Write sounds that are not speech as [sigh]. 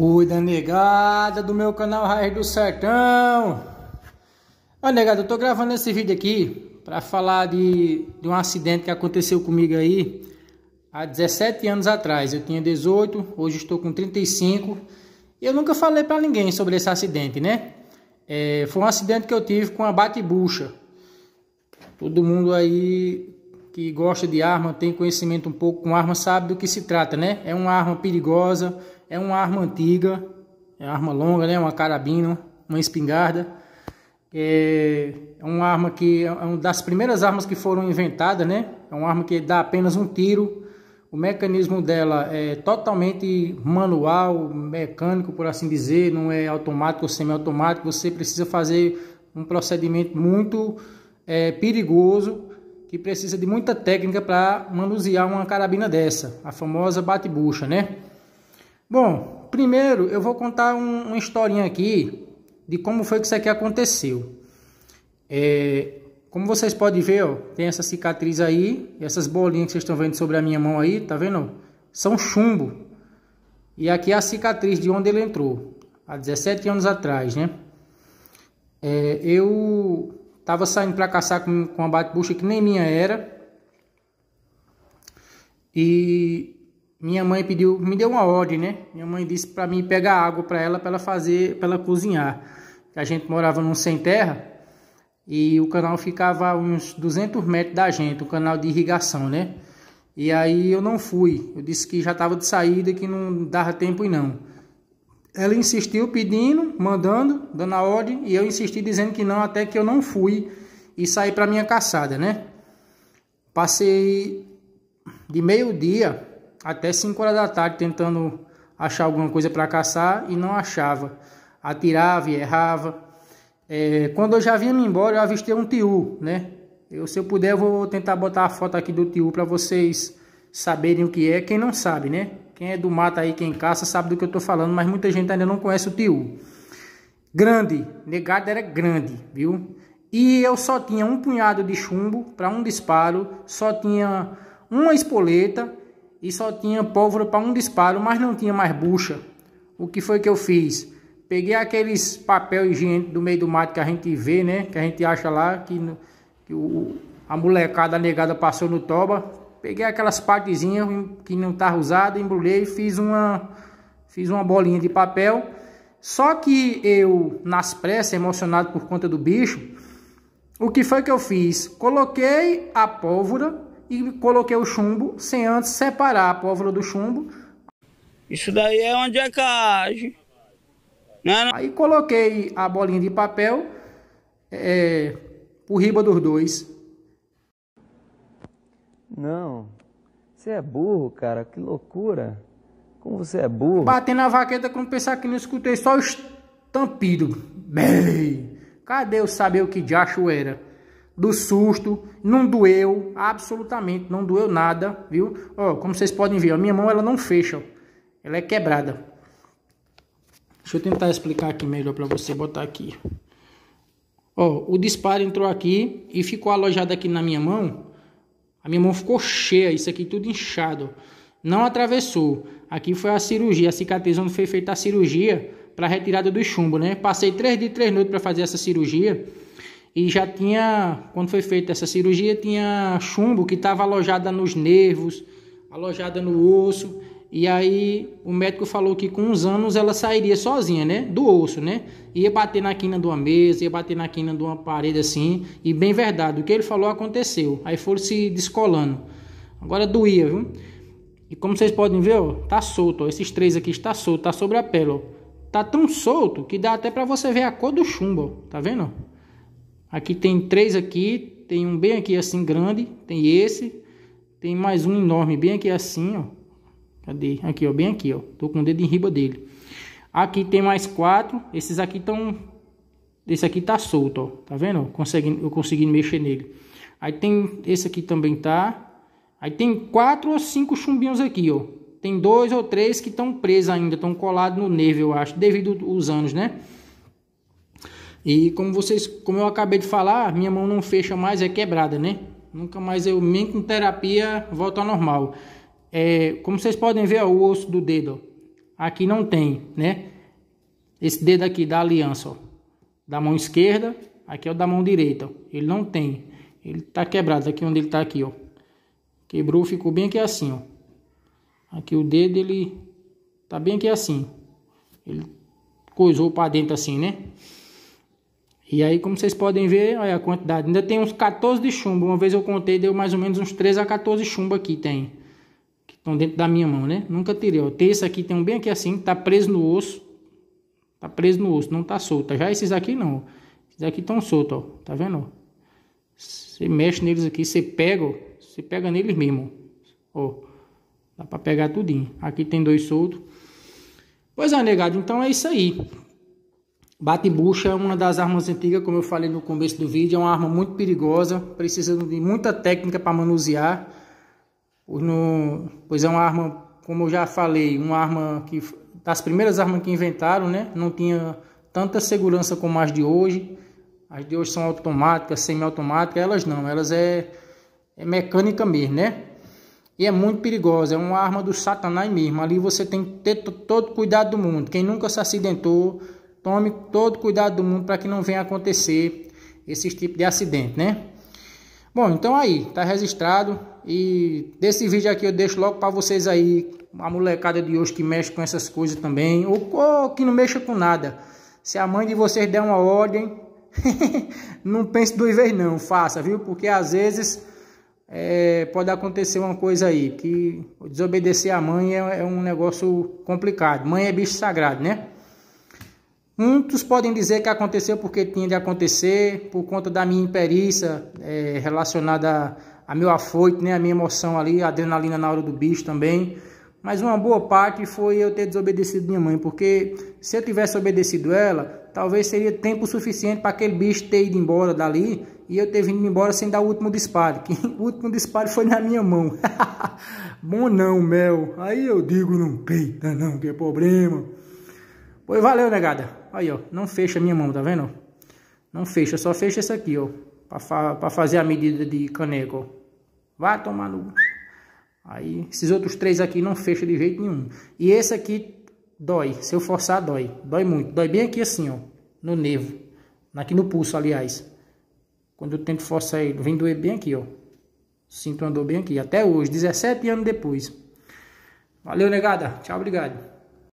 Cuida, negada, do meu canal Raiz do Sertão. Olha, ah, negada, eu tô gravando esse vídeo aqui para falar de, de um acidente que aconteceu comigo aí há 17 anos atrás. Eu tinha 18, hoje estou com 35. E eu nunca falei para ninguém sobre esse acidente, né? É, foi um acidente que eu tive com a bate-bucha. Todo mundo aí que gosta de arma, tem conhecimento um pouco com arma, sabe do que se trata, né? É uma arma perigosa, é uma arma antiga, é uma arma longa, né? Uma carabina, uma espingarda. É, é uma arma que é, é uma das primeiras armas que foram inventadas, né? É uma arma que dá apenas um tiro. O mecanismo dela é totalmente manual, mecânico, por assim dizer, não é automático ou semiautomático. Você precisa fazer um procedimento muito é, perigoso que precisa de muita técnica para manusear uma carabina dessa, a famosa bate-bucha, né? Bom, primeiro eu vou contar um, uma historinha aqui de como foi que isso aqui aconteceu. É, como vocês podem ver, ó, tem essa cicatriz aí, essas bolinhas que vocês estão vendo sobre a minha mão aí, tá vendo? São chumbo. E aqui é a cicatriz de onde ele entrou, há 17 anos atrás, né? É, eu Tava saindo para caçar com, com uma bate-bucha que nem minha era. E minha mãe pediu, me deu uma ordem, né? Minha mãe disse para mim pegar água para ela, para ela fazer, para ela cozinhar. A gente morava num sem terra e o canal ficava a uns 200 metros da gente, o canal de irrigação, né? E aí eu não fui. Eu disse que já tava de saída, que não dava tempo e não ela insistiu pedindo, mandando, dando a ordem, e eu insisti dizendo que não, até que eu não fui e saí para minha caçada, né? Passei de meio-dia até 5 horas da tarde tentando achar alguma coisa para caçar e não achava. Atirava e errava. É, quando eu já vinha me embora, eu avistei um tiu, né? Eu, se eu puder, eu vou tentar botar a foto aqui do tiu para vocês saberem o que é, quem não sabe, né? Quem é do mato aí, quem caça, sabe do que eu estou falando, mas muita gente ainda não conhece o Tiú. Grande, negado era grande, viu? E eu só tinha um punhado de chumbo para um disparo, só tinha uma espoleta e só tinha pólvora para um disparo, mas não tinha mais bucha. O que foi que eu fiz? Peguei aqueles papel higiênico do meio do mato que a gente vê, né? Que a gente acha lá, que, que o, a molecada negada passou no toba, Peguei aquelas partezinhas que não estava usada, embrulhei, fiz uma, fiz uma bolinha de papel. Só que eu, nas pressas, emocionado por conta do bicho, o que foi que eu fiz? Coloquei a pólvora e coloquei o chumbo sem antes separar a pólvora do chumbo. Isso daí é onde é cage. Não, Aí coloquei a bolinha de papel é, por riba dos dois. Não. Você é burro, cara. Que loucura. Como você é burro. Batendo na vaqueta como pensar que não escutei só o estampido. Bem, cadê eu saber o que de acho era? Do susto, não doeu, absolutamente, não doeu nada, viu? Ó, como vocês podem ver, a minha mão ela não fecha, ó. ela é quebrada. Deixa eu tentar explicar aqui melhor para você botar aqui. Ó, o disparo entrou aqui e ficou alojado aqui na minha mão a minha mão ficou cheia, isso aqui tudo inchado. Não atravessou. Aqui foi a cirurgia, a cicatriz onde foi feita a cirurgia para retirada do chumbo, né? Passei três dias e três noites para fazer essa cirurgia e já tinha, quando foi feita essa cirurgia, tinha chumbo que estava alojada nos nervos, alojada no osso e aí o médico falou que com uns anos ela sairia sozinha, né? Do osso, né? Ia bater na quina de uma mesa, ia bater na quina de uma parede assim. E bem verdade, o que ele falou aconteceu. Aí foram se descolando. Agora doía, viu? E como vocês podem ver, ó, tá solto. Ó, esses três aqui está solto, tá sobre a pele, ó. Tá tão solto que dá até para você ver a cor do chumbo, ó. Tá vendo? Aqui tem três aqui, tem um bem aqui assim grande, tem esse, tem mais um enorme bem aqui assim, ó. Cadê? Aqui, ó, bem aqui, ó. Tô com o dedo em riba dele. Aqui tem mais quatro. Esses aqui estão... Esse aqui tá solto, ó. Tá vendo? Consegui. eu consegui mexer nele. Aí tem... Esse aqui também tá. Aí tem quatro ou cinco chumbinhos aqui, ó. Tem dois ou três que estão presos ainda. Estão colados no nervo, eu acho. Devido aos anos, né? E como vocês... Como eu acabei de falar, minha mão não fecha mais. É quebrada, né? Nunca mais eu... Nem com terapia volta ao normal é, como vocês podem ver, ó, é o osso do dedo, ó, aqui não tem, né? Esse dedo aqui da aliança, ó, da mão esquerda, aqui é o da mão direita, ó, ele não tem, ele tá quebrado, aqui onde ele tá aqui, ó, quebrou, ficou bem aqui assim, ó, aqui o dedo, ele tá bem aqui assim, ele coisou para dentro assim, né? E aí, como vocês podem ver, olha a quantidade. Ainda tem uns 14 de chumbo. Uma vez eu contei, deu mais ou menos uns 13 a 14 chumbo aqui, tem estão dentro da minha mão, né? Nunca tirei. Ó. Tem esse aqui, tem um bem aqui assim, tá preso no osso. Tá preso no osso, não tá solto. Já esses aqui não. Esses aqui estão soltos, ó. Tá vendo? Você mexe neles aqui, você pega, você pega neles mesmo. Ó. Dá pra pegar tudinho. Aqui tem dois soltos. Pois é, negado. Então é isso aí. Bate-bucha é uma das armas antigas, como eu falei no começo do vídeo. É uma arma muito perigosa. Precisa de muita técnica para manusear no, pois é uma arma, como eu já falei, uma arma que das primeiras armas que inventaram, né? Não tinha tanta segurança como as de hoje. As de hoje são automáticas, semiautomáticas, elas não, elas é, é mecânica mesmo, né? E é muito perigosa, é uma arma do satanás mesmo. Ali você tem que ter todo cuidado do mundo. Quem nunca se acidentou, tome todo cuidado do mundo para que não venha acontecer esses tipos de acidente, né? Bom, então aí, está registrado e desse vídeo aqui eu deixo logo para vocês aí, a molecada de hoje que mexe com essas coisas também, ou, ou que não mexa com nada. Se a mãe de vocês der uma ordem, [laughs] não pense duas vezes não, faça, viu? Porque às vezes é, pode acontecer uma coisa aí, que desobedecer a mãe é, é um negócio complicado. Mãe é bicho sagrado, né? Muitos podem dizer que aconteceu porque tinha de acontecer, por conta da minha imperícia é, relacionada a a meu afoito, né, a minha emoção ali, a adrenalina na hora do bicho também. Mas uma boa parte foi eu ter desobedecido minha mãe, porque se eu tivesse obedecido ela, talvez seria tempo suficiente para aquele bicho ter ido embora dali e eu ter vindo embora sem dar o último disparo. Que [laughs] o último disparo foi na minha mão. [laughs] Bom não, Mel. Aí eu digo, não peita não, que é problema. Pois valeu, negada. Aí, ó, não fecha minha mão, tá vendo? Não fecha, só fecha esse aqui, ó, para fa fazer a medida de caneco, ó. Vai tomar no. Aí esses outros três aqui não fecha de jeito nenhum. E esse aqui dói. Se eu forçar, dói. Dói muito. Dói bem aqui assim, ó. No nervo. Aqui no pulso, aliás. Quando eu tento forçar ele, vem doer bem aqui, ó. Sinto uma dor bem aqui. Até hoje, 17 anos depois. Valeu, negada. Tchau, obrigado.